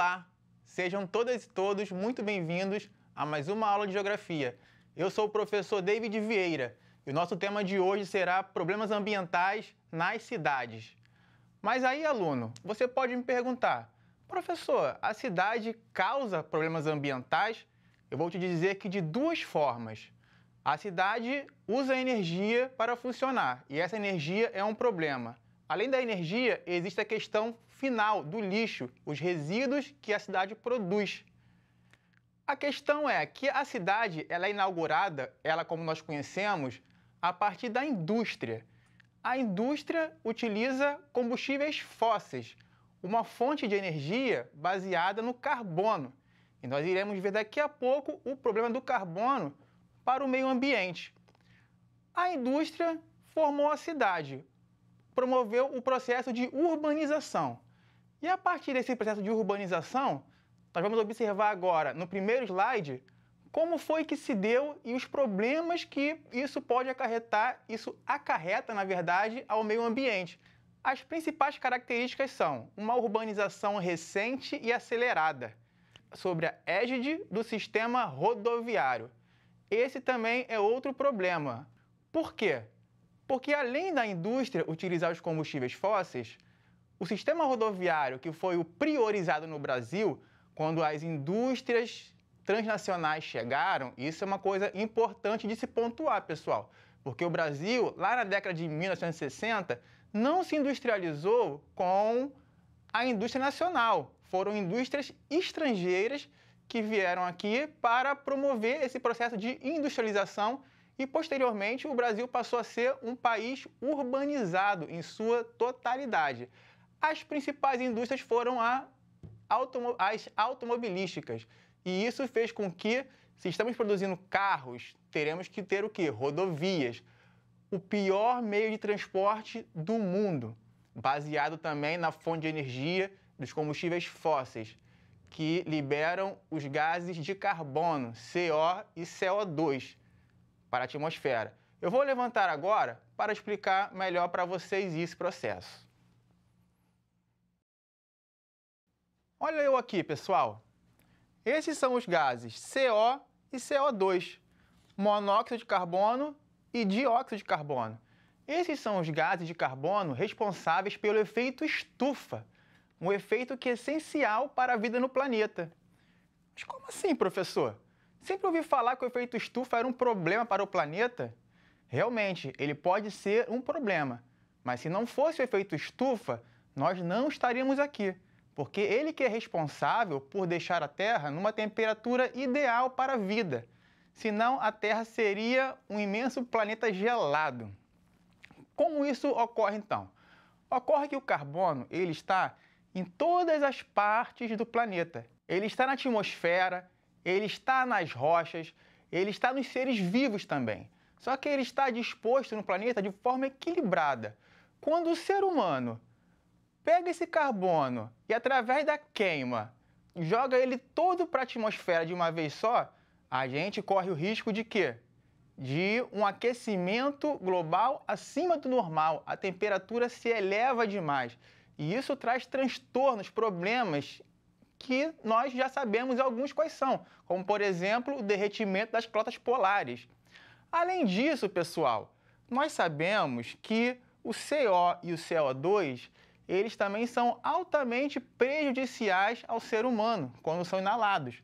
Olá, sejam todas e todos muito bem-vindos a mais uma aula de Geografia. Eu sou o professor David Vieira e o nosso tema de hoje será problemas ambientais nas cidades. Mas aí, aluno, você pode me perguntar, professor, a cidade causa problemas ambientais? Eu vou te dizer que de duas formas. A cidade usa energia para funcionar e essa energia é um problema. Além da energia, existe a questão final do lixo, os resíduos que a cidade produz. A questão é que a cidade ela é inaugurada, ela como nós conhecemos, a partir da indústria. A indústria utiliza combustíveis fósseis, uma fonte de energia baseada no carbono. E nós iremos ver daqui a pouco o problema do carbono para o meio ambiente. A indústria formou a cidade, promoveu o processo de urbanização. E a partir desse processo de urbanização, nós vamos observar agora, no primeiro slide, como foi que se deu e os problemas que isso pode acarretar, isso acarreta, na verdade, ao meio ambiente. As principais características são uma urbanização recente e acelerada, sobre a égide do sistema rodoviário. Esse também é outro problema. Por quê? Porque além da indústria utilizar os combustíveis fósseis, o sistema rodoviário, que foi o priorizado no Brasil, quando as indústrias transnacionais chegaram, isso é uma coisa importante de se pontuar, pessoal, porque o Brasil, lá na década de 1960, não se industrializou com a indústria nacional. Foram indústrias estrangeiras que vieram aqui para promover esse processo de industrialização e, posteriormente, o Brasil passou a ser um país urbanizado em sua totalidade. As principais indústrias foram a automo as automobilísticas. E isso fez com que, se estamos produzindo carros, teremos que ter o quê? Rodovias. O pior meio de transporte do mundo, baseado também na fonte de energia dos combustíveis fósseis que liberam os gases de carbono, CO e CO2, para a atmosfera. Eu vou levantar agora para explicar melhor para vocês esse processo. Olha eu aqui, pessoal. Esses são os gases CO e CO2, monóxido de carbono e dióxido de carbono. Esses são os gases de carbono responsáveis pelo efeito estufa, um efeito que é essencial para a vida no planeta. Mas como assim, professor? Sempre ouvi falar que o efeito estufa era um problema para o planeta? Realmente, ele pode ser um problema, mas se não fosse o efeito estufa, nós não estaríamos aqui porque ele que é responsável por deixar a Terra numa temperatura ideal para a vida. Senão a Terra seria um imenso planeta gelado. Como isso ocorre então? Ocorre que o carbono, ele está em todas as partes do planeta. Ele está na atmosfera, ele está nas rochas, ele está nos seres vivos também. Só que ele está disposto no planeta de forma equilibrada. Quando o ser humano pega esse carbono e, através da queima, joga ele todo para a atmosfera de uma vez só, a gente corre o risco de quê? De um aquecimento global acima do normal. A temperatura se eleva demais. E isso traz transtornos, problemas que nós já sabemos alguns quais são, como por exemplo o derretimento das calotas polares. Além disso, pessoal, nós sabemos que o CO e o CO2 eles também são altamente prejudiciais ao ser humano quando são inalados.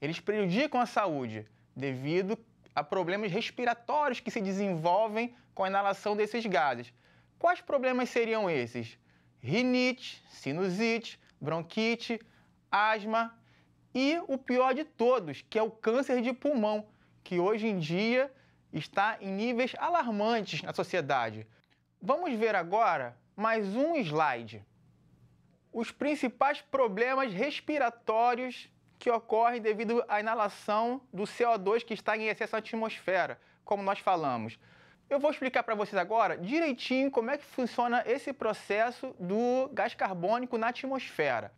Eles prejudicam a saúde devido a problemas respiratórios que se desenvolvem com a inalação desses gases. Quais problemas seriam esses? Rinite, sinusite, bronquite, asma e o pior de todos, que é o câncer de pulmão, que hoje em dia está em níveis alarmantes na sociedade. Vamos ver agora mais um slide. Os principais problemas respiratórios que ocorrem devido à inalação do CO2 que está em excesso na atmosfera, como nós falamos. Eu vou explicar para vocês agora direitinho como é que funciona esse processo do gás carbônico na atmosfera.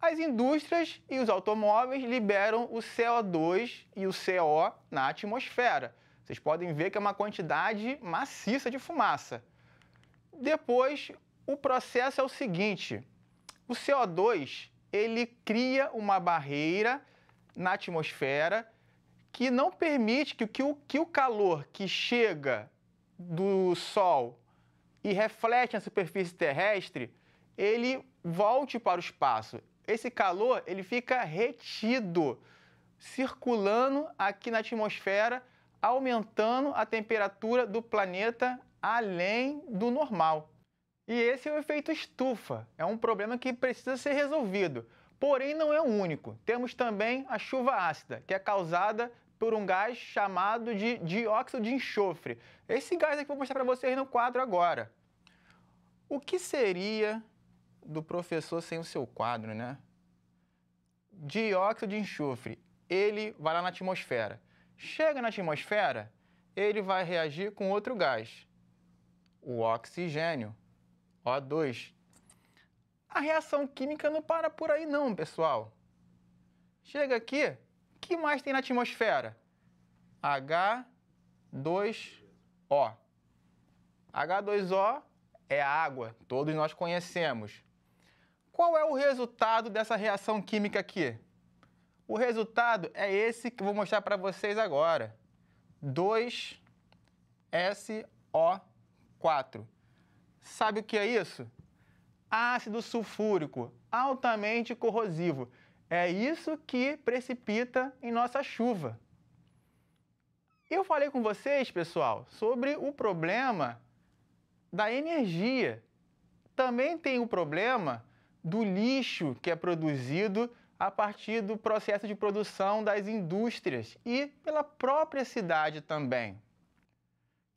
As indústrias e os automóveis liberam o CO2 e o CO na atmosfera. Vocês podem ver que é uma quantidade maciça de fumaça. Depois, o processo é o seguinte: o CO2 ele cria uma barreira na atmosfera que não permite que, que, o, que o calor que chega do Sol e reflete na superfície terrestre, ele volte para o espaço. Esse calor ele fica retido, circulando aqui na atmosfera, aumentando a temperatura do planeta além do normal. E esse é o efeito estufa, é um problema que precisa ser resolvido. Porém, não é o único. Temos também a chuva ácida, que é causada por um gás chamado de dióxido de enxofre. Esse gás aqui eu vou mostrar para vocês no quadro agora. O que seria do professor sem o seu quadro, né? Dióxido de enxofre. Ele vai lá na atmosfera. Chega na atmosfera, ele vai reagir com outro gás o oxigênio, O2. A reação química não para por aí não, pessoal. Chega aqui, o que mais tem na atmosfera? H2O. H2O é água, todos nós conhecemos. Qual é o resultado dessa reação química aqui? O resultado é esse que eu vou mostrar para vocês agora. 2SO2. 4. Sabe o que é isso? Ácido sulfúrico, altamente corrosivo. É isso que precipita em nossa chuva. Eu falei com vocês, pessoal, sobre o problema da energia. Também tem o problema do lixo que é produzido a partir do processo de produção das indústrias e pela própria cidade também,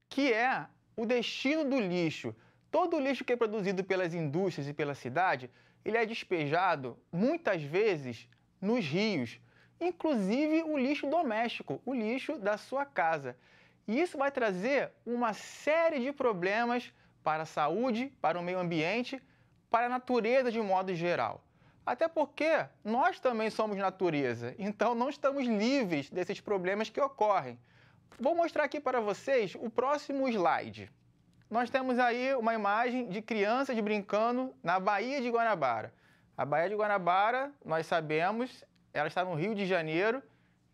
que é o destino do lixo. Todo o lixo que é produzido pelas indústrias e pela cidade, ele é despejado muitas vezes nos rios, inclusive o lixo doméstico, o lixo da sua casa. E isso vai trazer uma série de problemas para a saúde, para o meio ambiente, para a natureza de modo geral. Até porque nós também somos natureza, então não estamos livres desses problemas que ocorrem. Vou mostrar aqui para vocês o próximo slide. Nós temos aí uma imagem de crianças brincando na Baía de Guanabara. A Baía de Guanabara, nós sabemos, ela está no Rio de Janeiro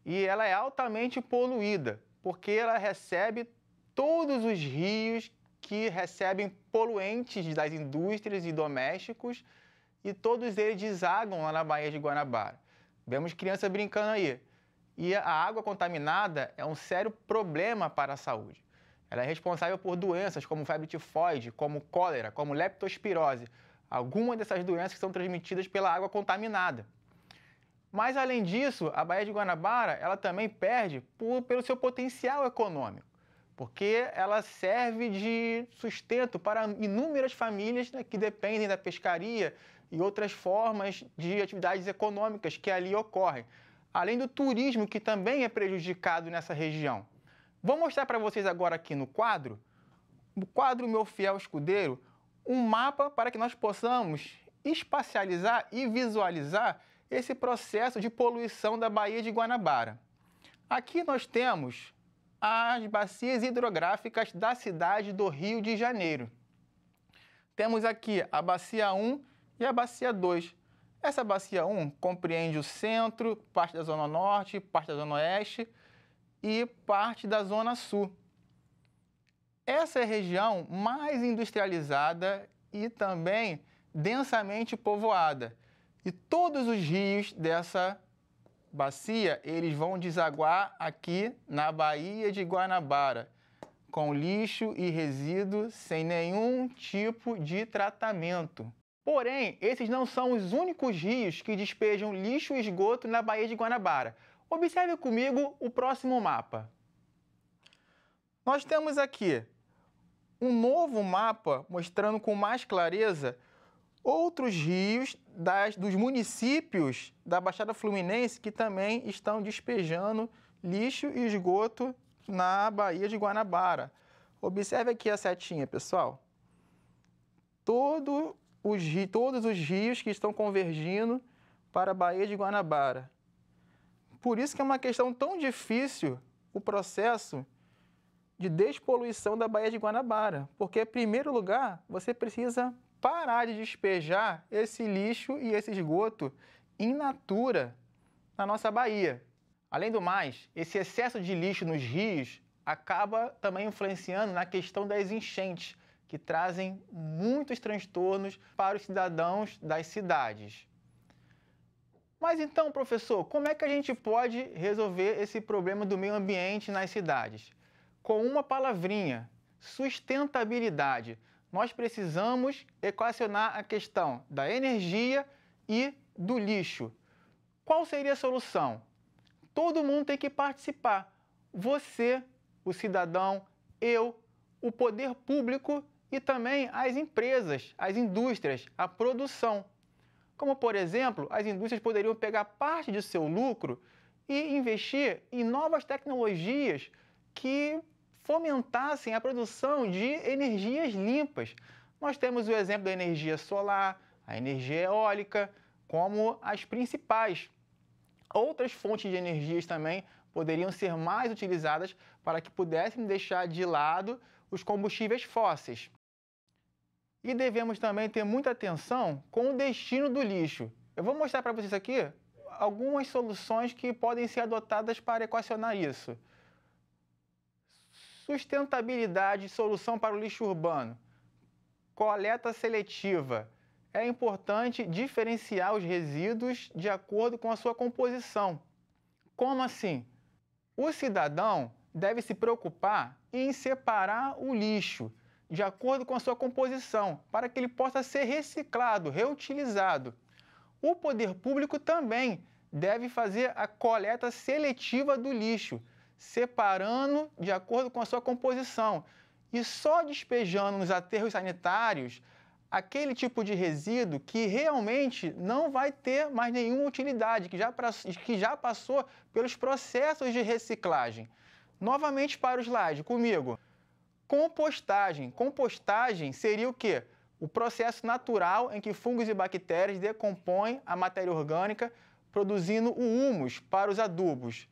e ela é altamente poluída, porque ela recebe todos os rios que recebem poluentes das indústrias e domésticos e todos eles desagam lá na Baía de Guanabara. Vemos criança brincando aí. E a água contaminada é um sério problema para a saúde. Ela é responsável por doenças como febre tifoide, como cólera, como leptospirose, algumas dessas doenças que são transmitidas pela água contaminada. Mas além disso, a Baía de Guanabara, ela também perde por, pelo seu potencial econômico, porque ela serve de sustento para inúmeras famílias né, que dependem da pescaria e outras formas de atividades econômicas que ali ocorrem além do turismo que também é prejudicado nessa região. Vou mostrar para vocês agora aqui no quadro, no quadro Meu Fiel Escudeiro, um mapa para que nós possamos espacializar e visualizar esse processo de poluição da Baía de Guanabara. Aqui nós temos as bacias hidrográficas da cidade do Rio de Janeiro. Temos aqui a bacia 1 e a bacia 2, essa bacia 1 compreende o centro, parte da zona norte, parte da zona oeste e parte da zona sul. Essa é a região mais industrializada e também densamente povoada. E todos os rios dessa bacia, eles vão desaguar aqui na Baía de Guanabara, com lixo e resíduo sem nenhum tipo de tratamento. Porém, esses não são os únicos rios que despejam lixo e esgoto na Baía de Guanabara. Observe comigo o próximo mapa. Nós temos aqui um novo mapa mostrando com mais clareza outros rios das, dos municípios da Baixada Fluminense que também estão despejando lixo e esgoto na Baía de Guanabara. Observe aqui a setinha, pessoal. Todo os, todos os rios que estão convergindo para a Baía de Guanabara. Por isso que é uma questão tão difícil o processo de despoluição da Baía de Guanabara, porque, em primeiro lugar, você precisa parar de despejar esse lixo e esse esgoto in natura na nossa Bahia. Além do mais, esse excesso de lixo nos rios acaba também influenciando na questão das enchentes, que trazem muitos transtornos para os cidadãos das cidades. Mas então, professor, como é que a gente pode resolver esse problema do meio ambiente nas cidades? Com uma palavrinha: sustentabilidade. Nós precisamos equacionar a questão da energia e do lixo. Qual seria a solução? Todo mundo tem que participar. Você, o cidadão, eu, o poder público e também as empresas, as indústrias, a produção. Como, por exemplo, as indústrias poderiam pegar parte de seu lucro e investir em novas tecnologias que fomentassem a produção de energias limpas. Nós temos o exemplo da energia solar, a energia eólica, como as principais. Outras fontes de energias também poderiam ser mais utilizadas para que pudessem deixar de lado os combustíveis fósseis. E devemos também ter muita atenção com o destino do lixo. Eu vou mostrar para vocês aqui algumas soluções que podem ser adotadas para equacionar isso. Sustentabilidade, solução para o lixo urbano. Coleta seletiva. É importante diferenciar os resíduos de acordo com a sua composição. Como assim? O cidadão deve se preocupar em separar o lixo de acordo com a sua composição, para que ele possa ser reciclado, reutilizado. O poder público também deve fazer a coleta seletiva do lixo, separando de acordo com a sua composição e só despejando nos aterros sanitários aquele tipo de resíduo que realmente não vai ter mais nenhuma utilidade, que já, que já passou pelos processos de reciclagem. Novamente para o slide, comigo. Compostagem. Compostagem seria o quê? O processo natural em que fungos e bactérias decompõem a matéria orgânica, produzindo o humus para os adubos.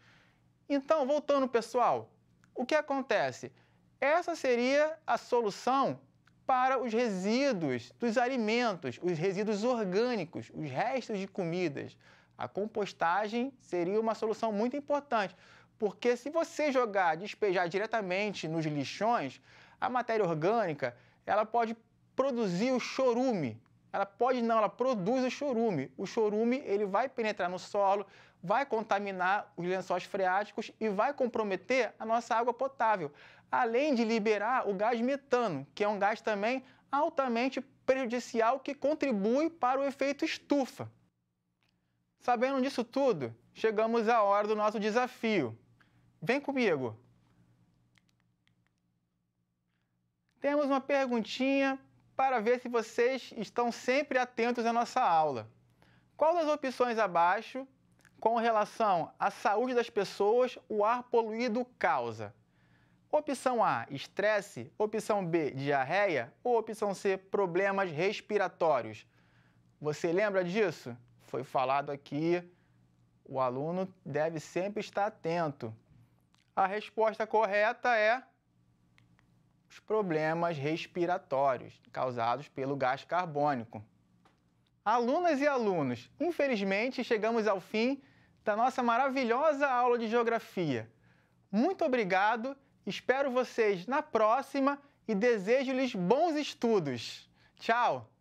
Então, voltando, pessoal, o que acontece? Essa seria a solução para os resíduos dos alimentos, os resíduos orgânicos, os restos de comidas. A compostagem seria uma solução muito importante. Porque se você jogar, despejar diretamente nos lixões, a matéria orgânica, ela pode produzir o chorume. Ela pode não, ela produz o chorume. O chorume, ele vai penetrar no solo, vai contaminar os lençóis freáticos e vai comprometer a nossa água potável, além de liberar o gás metano, que é um gás também altamente prejudicial que contribui para o efeito estufa. Sabendo disso tudo, chegamos à hora do nosso desafio. Vem comigo. Temos uma perguntinha para ver se vocês estão sempre atentos à nossa aula. Qual das opções abaixo, com relação à saúde das pessoas, o ar poluído causa? Opção A, estresse. Opção B, diarreia. Ou opção C, problemas respiratórios. Você lembra disso? Foi falado aqui. O aluno deve sempre estar atento. A resposta correta é os problemas respiratórios causados pelo gás carbônico. Alunas e alunos, infelizmente chegamos ao fim da nossa maravilhosa aula de geografia. Muito obrigado, espero vocês na próxima e desejo-lhes bons estudos. Tchau!